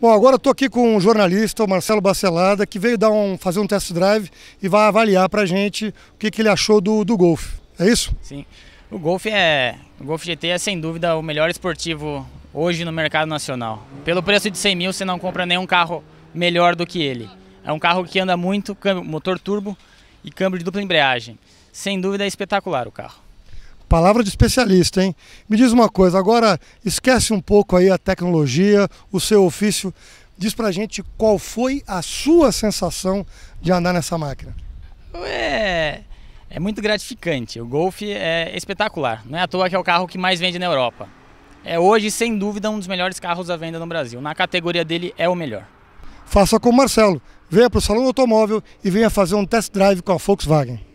Bom, agora estou aqui com um jornalista, o Marcelo Bacelada, que veio dar um, fazer um test drive e vai avaliar para a gente o que, que, ele achou do, do Golf. É isso? Sim. O Golf é, o Golf GT é sem dúvida o melhor esportivo hoje no mercado nacional. Pelo preço de 100 mil, você não compra nenhum carro melhor do que ele. É um carro que anda muito, motor turbo e câmbio de dupla embreagem. Sem dúvida é espetacular o carro. Palavra de especialista, hein? Me diz uma coisa, agora esquece um pouco aí a tecnologia, o seu ofício. Diz pra gente qual foi a sua sensação de andar nessa máquina. É, é muito gratificante. O Golf é espetacular. Não é à toa que é o carro que mais vende na Europa. É hoje, sem dúvida, um dos melhores carros à venda no Brasil. Na categoria dele, é o melhor. Faça como Marcelo. Venha para o Salão Automóvel e venha fazer um test drive com a Volkswagen.